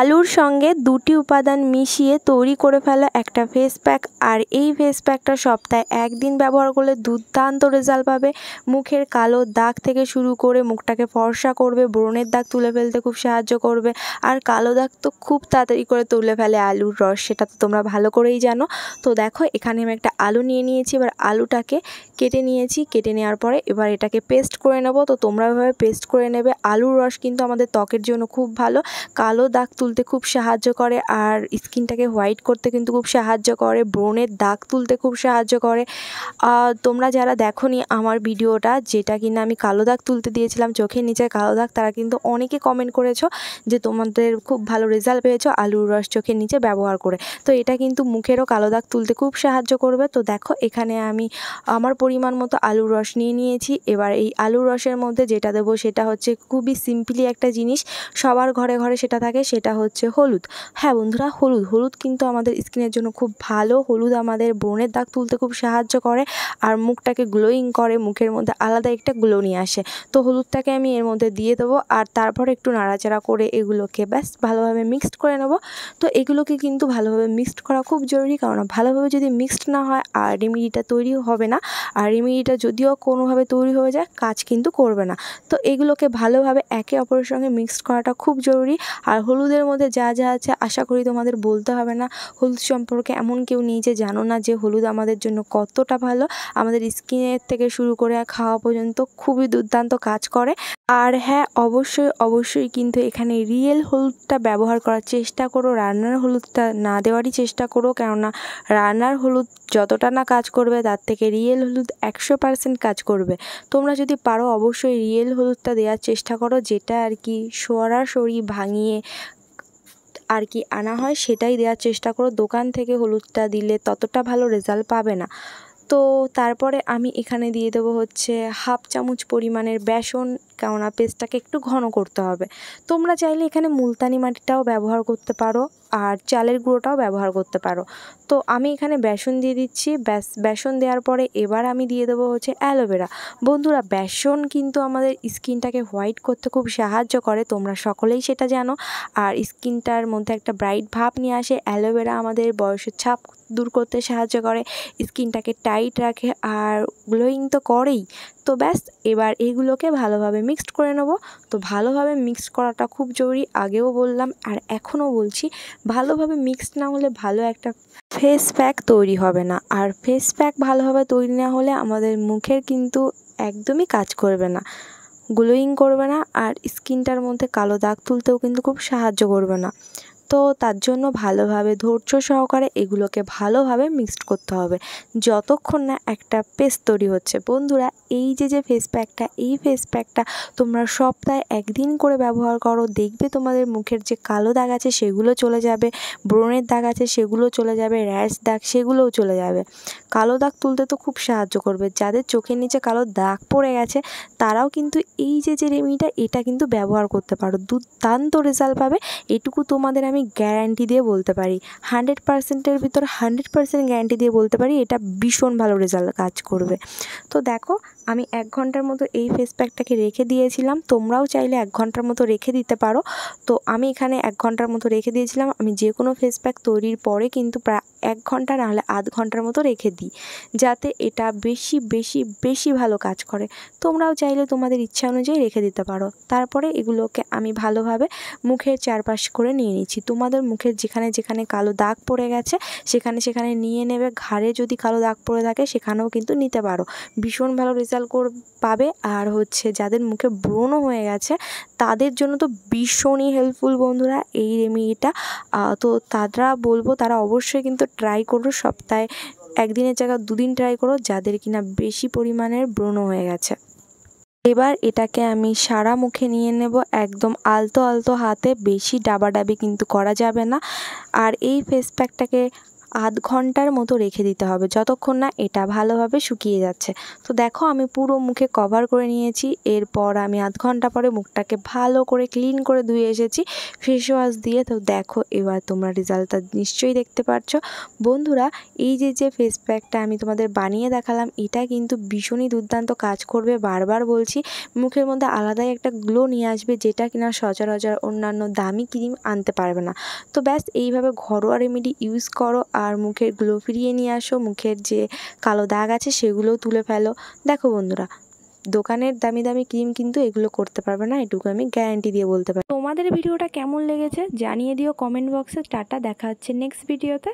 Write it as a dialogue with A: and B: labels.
A: আলুর সঙ্গে দুটি উপাদান মিশিয়ে তৈরি করে ফেলা একটা ফেস প্যাক আর এই ফেস প্যাকটা সপ্তাহে একদিন ব্যবহার করলে দুর্দান্ত রেজাল্ট পাবে মুখের কালো দাগ থেকে শুরু করে মুখটাকে ফর্সা করবে ব্রণের দাগ তুলে ফেলতে খুব সাহায্য করবে আর কালো দাগ তো খুব তাড়াতাড়ি করে তুলে ফেলে আলুর রস সেটা তো তোমরা ভালো করেই জানো তো দেখো এখানে আমি একটা আলু নিয়ে নিয়েছি এবার আলুটাকে কেটে নিয়েছি কেটে নেওয়ার পরে এবার এটাকে পেস্ট করে নেব তো তোমরা এভাবে পেস্ট করে নেবে আলুর রস কিন্তু আমাদের ত্বকের জন্য খুব ভালো কালো দাগ তুলতে খুব সাহায্য করে আর স্কিনটাকে হোয়াইট করতে কিন্তু খুব সাহায্য করে ব্রণের দাগ তুলতে খুব সাহায্য করে তোমরা যারা দেখো আমার ভিডিওটা যেটা কিনা আমি কালো দাগ তুলতে দিয়েছিলাম চোখের নিচে কালো দাগ তারা কিন্তু অনেকে কমেন্ট করেছো যে তোমাদের খুব ভালো রেজাল্ট পেয়েছো আলুর রস চোখের নিচে ব্যবহার করে তো এটা কিন্তু মুখেরও কালো দাগ তুলতে খুব সাহায্য করবে তো দেখো এখানে আমি আমার পরিমাণ মতো আলুর রস নিয়ে নিয়েছি এবার এই আলুর রসের মধ্যে যেটা দেবো সেটা হচ্ছে খুবই সিম্পলি একটা জিনিস সবার ঘরে ঘরে সেটা থাকে সেটা সেটা হচ্ছে হলুদ হ্যাঁ বন্ধুরা হলুদ হলুদ কিন্তু আমাদের স্কিনের জন্য খুব ভালো হলুদ আমাদের ব্রণের দাগ তুলতে খুব সাহায্য করে আর মুখটাকে গ্লোয়িং করে মুখের মধ্যে আলাদা একটা গ্লো নিয়ে আসে তো হলুদটাকে আমি এর মধ্যে দিয়ে দেবো আর তারপর একটু নাড়াচাড়া করে এগুলোকে ব্যাস ভালোভাবে মিক্সড করে নেব তো এগুলোকে কিন্তু ভালোভাবে মিক্সড করা খুব জরুরি কারণ ভালোভাবে যদি মিক্সড না হয় আর রেমিডিটা তৈরি হবে না আর রেমিডিটা যদিও কোনোভাবে তৈরি হয়ে যায় কাজ কিন্তু করবে না তো এগুলোকে ভালোভাবে একে অপরের সঙ্গে মিক্সড করাটা খুব জরুরি আর হলুদের হলুদের মধ্যে যা যা আছে আশা করি তোমাদের বলতে হবে না হলুদ সম্পর্কে এমন কেউ নেই যে জানো না যে হলুদ আমাদের জন্য কতটা ভালো আমাদের স্কিনের থেকে শুরু করে খাওয়া পর্যন্ত খুবই দুর্দান্ত কাজ করে আর হ্যাঁ অবশ্যই অবশ্যই কিন্তু এখানে রিয়েল হলুদটা ব্যবহার করার চেষ্টা করো রান্নার হলুদটা না দেওয়ারই চেষ্টা করো কেননা রান্নার হলুদ যতটা না কাজ করবে তার থেকে রিয়েল হলুদ একশো পার্সেন্ট কাজ করবে তোমরা যদি পারো অবশ্যই রিয়েল হলুদটা দেওয়ার চেষ্টা করো যেটা আর কি সরাসরি ভাঙিয়ে আর কি আনা হয় সেটাই দেওয়ার চেষ্টা করো দোকান থেকে হলুদটা দিলে ততটা ভালো রেজাল্ট পাবে না তো তারপরে আমি এখানে দিয়ে দেবো হচ্ছে হাফ চামচ পরিমাণের বেসন কেননা পেস্টটাকে একটু ঘন করতে হবে তোমরা চাইলে এখানে মুলতানি মাটিটাও ব্যবহার করতে পারো আর চালের গুঁড়োটাও ব্যবহার করতে পারো তো আমি এখানে বেসন দিয়ে দিচ্ছি ব্যাস বেসন দেওয়ার পরে এবার আমি দিয়ে দেবো হচ্ছে অ্যালোভেরা বন্ধুরা বেসন কিন্তু আমাদের স্কিনটাকে হোয়াইট করতে খুব সাহায্য করে তোমরা সকলেই সেটা জানো আর স্কিনটার মধ্যে একটা ব্রাইট ভাব নিয়ে আসে অ্যালোভেরা আমাদের বয়সের ছাপ দূর করতে সাহায্য করে স্কিনটাকে টাইট রাখে আর গ্লোয়িং তো করেই তো ব্যাস এবার এগুলোকে ভালোভাবে মিক্সড করে নেব তো ভালোভাবে মিক্সড করাটা খুব জরুরি আগেও বললাম আর এখনও বলছি ভালোভাবে মিক্সড না হলে ভালো একটা ফেস প্যাক তৈরি হবে না আর ফেস প্যাক ভালোভাবে তৈরি না হলে আমাদের মুখের কিন্তু একদমই কাজ করবে না গ্লোয়িং করবে না আর স্কিনটার মধ্যে কালো দাগ তুলতেও কিন্তু খুব সাহায্য করবে না তো তার জন্য ভালোভাবে ধৈর্য সহকারে এগুলোকে ভালোভাবে মিক্সড করতে হবে যতক্ষণ না একটা পেস্ট তৈরি হচ্ছে বন্ধুরা এই যে যে ফেস প্যাকটা এই ফেস প্যাকটা তোমরা সপ্তাহে একদিন করে ব্যবহার করো দেখবে তোমাদের মুখের যে কালো দাগ আছে সেগুলো চলে যাবে ব্রণের দাগ আছে সেগুলো চলে যাবে র্যাশ দাগ সেগুলোও চলে যাবে কালো দাগ তুলতে তো খুব সাহায্য করবে যাদের চোখের নিচে কালো দাগ পড়ে গেছে তারাও কিন্তু এই যে যে রেমিটা এটা কিন্তু ব্যবহার করতে পারো দুর্দান্ত রেজাল্ট পাবে এটুকু তোমাদের আমি আমি গ্যারান্টি দিয়ে বলতে পারি হান্ড্রেড পার্সেন্টের ভিতর হান্ড্রেড পার্সেন্ট গ্যারান্টি দিয়ে বলতে পারি এটা ভীষণ ভালো রেজাল্ট কাজ করবে তো দেখো আমি এক ঘন্টার মতো এই ফেস প্যাকটাকে রেখে দিয়েছিলাম তোমরাও চাইলে এক ঘন্টার মতো রেখে দিতে পারো তো আমি এখানে এক ঘন্টার মতো রেখে দিয়েছিলাম আমি যে কোনো ফেস প্যাক তৈরির পরে কিন্তু প্রায় এক ঘন্টা নাহলে আধ ঘন্টার মতো রেখে দিই যাতে এটা বেশি বেশি বেশি ভালো কাজ করে তোমরাও চাইলে তোমাদের ইচ্ছা অনুযায়ী রেখে দিতে পারো তারপরে এগুলোকে আমি ভালোভাবে মুখের চারপাশ করে নিয়ে নিচ্ছি তোমাদের মুখের যেখানে যেখানে কালো দাগ পড়ে গেছে সেখানে সেখানে নিয়ে নেবে ঘাড়ে যদি কালো দাগ পড়ে থাকে সেখানেও কিন্তু নিতে পারো ভীষণ ভালো রেজাল্ট রেজাল্ট কর পাবে আর হচ্ছে যাদের মুখে ব্রণও হয়ে গেছে তাদের জন্য তো ভীষণই হেল্পফুল বন্ধুরা এই রেমিডিটা তো তারা বলবো তারা অবশ্যই কিন্তু ট্রাই করো সপ্তাহে একদিনের জায়গা দুদিন ট্রাই করো যাদের কিনা বেশি পরিমাণের ব্রণ হয়ে গেছে এবার এটাকে আমি সারা মুখে নিয়ে নেব একদম আলতো আলতো হাতে বেশি ডাবাডাবি কিন্তু করা যাবে না আর এই ফেস প্যাকটাকে আধ ঘন্টার মতো রেখে দিতে হবে যতক্ষণ না এটা ভালোভাবে শুকিয়ে যাচ্ছে তো দেখো আমি পুরো মুখে কভার করে নিয়েছি এরপর আমি আধ ঘন্টা পরে মুখটাকে ভালো করে ক্লিন করে ধুয়ে এসেছি ফেস ওয়াশ দিয়ে তো দেখো এবার তোমরা রেজাল্টটা নিশ্চয়ই দেখতে পাচ্ছ বন্ধুরা এই যে যে ফেস প্যাকটা আমি তোমাদের বানিয়ে দেখালাম এটা কিন্তু ভীষণই দুর্দান্ত কাজ করবে বারবার বলছি মুখের মধ্যে আলাদাই একটা গ্লো নিয়ে আসবে যেটা কিনা সচরাচর অন্যান্য দামি ক্রিম আনতে পারবে না তো ব্যাস এইভাবে ঘরোয়া রেমেডি ইউজ করো আর আর মুখের গ্লো ফিরিয়ে নিয়ে আসো মুখের যে কালো দাগ আছে সেগুলোও তুলে ফেলো দেখো বন্ধুরা দোকানের দামি দামি ক্রিম কিন্তু এগুলো করতে পারবে না এটুকু আমি গ্যারান্টি দিয়ে বলতে পারি তোমাদের ভিডিওটা কেমন লেগেছে জানিয়ে দিও কমেন্ট বক্সে টাটা দেখা হচ্ছে নেক্সট ভিডিওতে